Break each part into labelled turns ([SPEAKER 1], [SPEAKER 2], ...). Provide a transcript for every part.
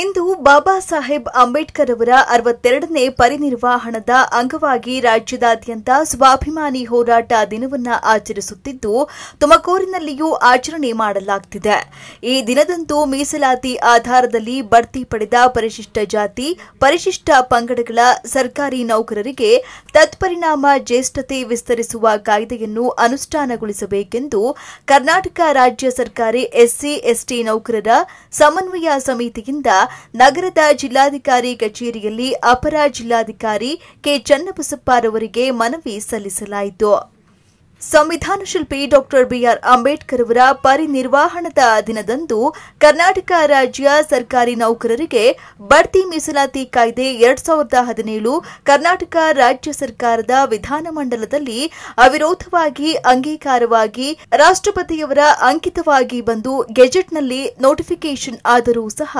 [SPEAKER 1] ಇಂದು ಬಾಬಾ ಸಾಹೇಬ್ ಅಂಬೇಡ್ಕರ್ ಅವರ ಅರವತ್ತೆರಡನೇ ಪರಿನಿರ್ವಾಹಣದ ಅಂಗವಾಗಿ ರಾಜ್ಯದಾದ್ಯಂತ ಸ್ವಾಭಿಮಾನಿ ಹೋರಾಟ ದಿನವನ್ನು ಆಚರಿಸುತ್ತಿದ್ದು ತುಮಕೂರಿನಲ್ಲಿಯೂ ಆಚರಣೆ ಮಾಡಲಾಗುತ್ತಿದೆ ಈ ದಿನದಂದು ಮೀಸಲಾತಿ ಆಧಾರದಲ್ಲಿ ಬಡ್ತಿ ಪಡೆದ ಪರಿಶಿಷ್ಟ ಜಾತಿ ಪರಿಶಿಷ್ಟ ಪಂಗಡಗಳ ಸರ್ಕಾರಿ ನೌಕರರಿಗೆ ತತ್ಪರಿಣಾಮ ಜ್ಯೇಷ್ಠತೆ ವಿಸ್ತರಿಸುವ ಕಾಯ್ದೆಯನ್ನು ಅನುಷ್ಠಾನಗೊಳಿಸಬೇಕೆಂದು ಕರ್ನಾಟಕ ರಾಜ್ಯ ಸರ್ಕಾರಿ ಎಸ್ಸಿ ಎಸ್ಟಿ ನೌಕರರ ಸಮನ್ವಯ ಸಮಿತಿಯಿಂದ ನಗರದ ಜಿಲ್ಲಾಧಿಕಾರಿ ಕಚೇರಿಯಲ್ಲಿ ಅಪರ ಜಿಲ್ಲಾಧಿಕಾರಿ ಕೆ ಚನ್ನಬಸಪ್ಪರವರಿಗೆ ಮನವಿ ಸಲ್ಲಿಸಲಾಯಿತು ಸಂವಿಧಾನ ಶಿಲ್ಪಿ ಡಾಕ್ಟರ್ ಬಿಆರ್ ಅಂಬೇಡ್ಕರ್ ಅವರ ಪರಿನಿರ್ವಾಹಣದ ದಿನದಂದು ಕರ್ನಾಟಕ ರಾಜ್ಯ ಸರ್ಕಾರಿ ನೌಕರರಿಗೆ ಬಡ್ತಿ ಮೀಸಲಾತಿ ಕಾಯ್ದೆ ಎರಡ್ ಸಾವಿರದ ಹದಿನೇಳು ಕರ್ನಾಟಕ ರಾಜ್ಯ ಸರ್ಕಾರದ ವಿಧಾನಮಂಡಲದಲ್ಲಿ ಅವಿರೋಧವಾಗಿ ಅಂಗೀಕಾರವಾಗಿ ರಾಷ್ಟ್ರಪತಿಯವರ ಅಂಕಿತವಾಗಿ ಬಂದು ಗೆಜೆಟ್ನಲ್ಲಿ ನೋಟಿಫಿಕೇಷನ್ ಆದರೂ ಸಹ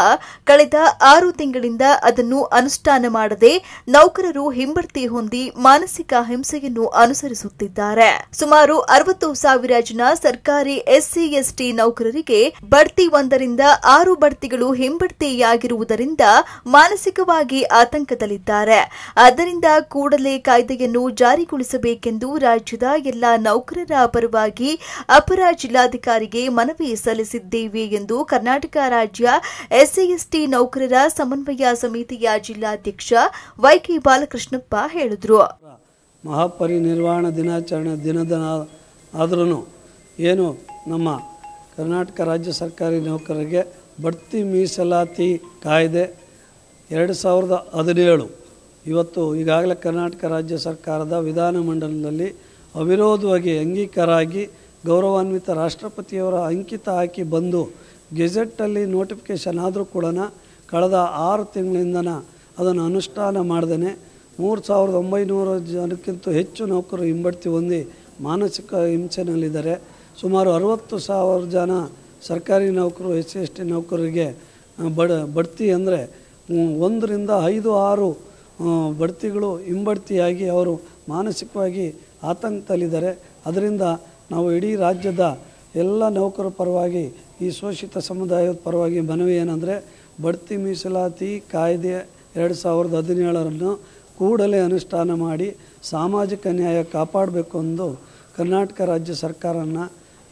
[SPEAKER 1] ಕಳೆದ ಆರು ತಿಂಗಳಿಂದ ಅದನ್ನು ಅನುಷ್ಠಾನ ಮಾಡದೆ ನೌಕರರು ಹಿಂಬಡ್ತಿ ಹೊಂದಿ ಮಾನಸಿಕ ಹಿಂಸೆಯನ್ನು ಅನುಸರಿಸುತ್ತಿದ್ದಾರೆ ಸುಮಾರು ಅರವತ್ತು ಸಾವಿರ ಜನ ಸರ್ಕಾರಿ ಎಸ್ಸಿ ಎಸ್ಟಿ ನೌಕರರಿಗೆ ಬಡ್ತಿ ಒಂದರಿಂದ ಆರು ಬಡ್ತಿಗಳು ಹಿಂಬಡ್ತಿಯಾಗಿರುವುದರಿಂದ ಮಾನಸಿಕವಾಗಿ ಆತಂಕದಲ್ಲಿದ್ದಾರೆ ಅದರಿಂದ ಕೂಡಲೇ ಕಾಯ್ದೆಯನ್ನು ಜಾರಿಗೊಳಿಸಬೇಕೆಂದು ರಾಜ್ಯದ ಎಲ್ಲಾ ನೌಕರರ ಪರವಾಗಿ ಅಪರ ಜಿಲ್ಲಾಧಿಕಾರಿಗೆ ಮನವಿ ಸಲ್ಲಿಸಿದ್ದೇವೆ ಎಂದು ಕರ್ನಾಟಕ ರಾಜ್ಯ ಎಸ್ಸಿ ಎಸ್ಟಿ ನೌಕರರ ಸಮನ್ವಯ ಸಮಿತಿಯ ಜಿಲ್ಲಾಧ್ಯಕ್ಷ ವೈಕೆ ಬಾಲಕೃಷ್ಣಪ್ಪ ಹೇಳಿದರು
[SPEAKER 2] ಮಹಾಪರಿನಿರ್ವಾಣ ದಿನಾಚರಣೆ ದಿನದ ಆದ್ರೂ ಏನು ನಮ್ಮ ಕರ್ನಾಟಕ ರಾಜ್ಯ ಸರ್ಕಾರಿ ನೌಕರರಿಗೆ ಬಡ್ತಿ ಮೀಸಲಾತಿ ಕಾಯ್ದೆ ಎರಡು ಸಾವಿರದ ಹದಿನೇಳು ಇವತ್ತು ಈಗಾಗಲೇ ಕರ್ನಾಟಕ ರಾಜ್ಯ ಸರ್ಕಾರದ ವಿಧಾನಮಂಡಲದಲ್ಲಿ ಅವಿರೋಧವಾಗಿ ಅಂಗೀಕಾರ ಗೌರವಾನ್ವಿತ ರಾಷ್ಟ್ರಪತಿಯವರ ಅಂಕಿತ ಹಾಕಿ ಬಂದು ಗೆಜೆಟಲ್ಲಿ ನೋಟಿಫಿಕೇಶನ್ ಆದರೂ ಕೂಡ ಕಳೆದ ಆರು ತಿಂಗಳಿಂದನ ಅದನ್ನು ಅನುಷ್ಠಾನ ಮಾಡ್ದೇ ಮೂರು ಸಾವಿರದ ಒಂಬೈನೂರು ಜನಕ್ಕಿಂತ ಹೆಚ್ಚು ನೌಕರರು ಹಿಂಬಡ್ತಿ ಹೊಂದಿ ಮಾನಸಿಕ ಹಿಂಸೆನಲ್ಲಿದ್ದಾರೆ ಸುಮಾರು ಅರುವತ್ತು ಸಾವಿರ ಜನ ಸರ್ಕಾರಿ ನೌಕರರು ಎಸ್ ಸಿ ಎಸ್ ಟಿ ನೌಕರರಿಗೆ ಬಡ ಬಡ್ತಿ ಅಂದರೆ ಒಂದರಿಂದ ಐದು ಆರು ಬಡ್ತಿಗಳು ಹಿಂಬಡ್ತಿಯಾಗಿ ಅವರು ಮಾನಸಿಕವಾಗಿ ಆತಂಕದಲ್ಲಿದ್ದಾರೆ ಅದರಿಂದ ನಾವು ಇಡೀ ರಾಜ್ಯದ ಎಲ್ಲ ನೌಕರ ಪರವಾಗಿ ಈ ಶೋಷಿತ ಸಮುದಾಯದ ಪರವಾಗಿ ಮನವಿ ಏನಂದರೆ ಬಡ್ತಿ ಮೀಸಲಾತಿ ಕಾಯ್ದೆ ಎರಡು ಸಾವಿರದ ಹದಿನೇಳರನ್ನು ಕೂಡಲೇ ಅನುಷ್ಠಾನ ಮಾಡಿ ಸಾಮಾಜಿಕ ನ್ಯಾಯ ಕಾಪಾಡಬೇಕು ಎಂದು ಕರ್ನಾಟಕ ರಾಜ್ಯ ಸರ್ಕಾರನ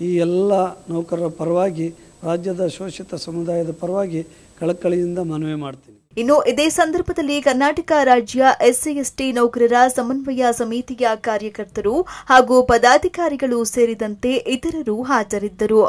[SPEAKER 2] ಈ ಎಲ್ಲ ನೌಕರರ ಪರವಾಗಿ ರಾಜ್ಯದ ಶೋಷಿತ ಸಮುದಾಯದ ಪರವಾಗಿ ಕಳಕಳಿಯಿಂದ ಮನವಿ ಮಾಡ್ತೀನಿ ಇನ್ನು ಇದೇ ಸಂದರ್ಭದಲ್ಲಿ ಕರ್ನಾಟಕ ರಾಜ್ಯ ಎಸ್ಸಿ ಎಸ್ಟಿ ನೌಕರರ
[SPEAKER 1] ಸಮನ್ವಯ ಸಮಿತಿಯ ಕಾರ್ಯಕರ್ತರು ಹಾಗೂ ಪದಾಧಿಕಾರಿಗಳು ಸೇರಿದಂತೆ ಇತರರು ಹಾಜರಿದ್ದರು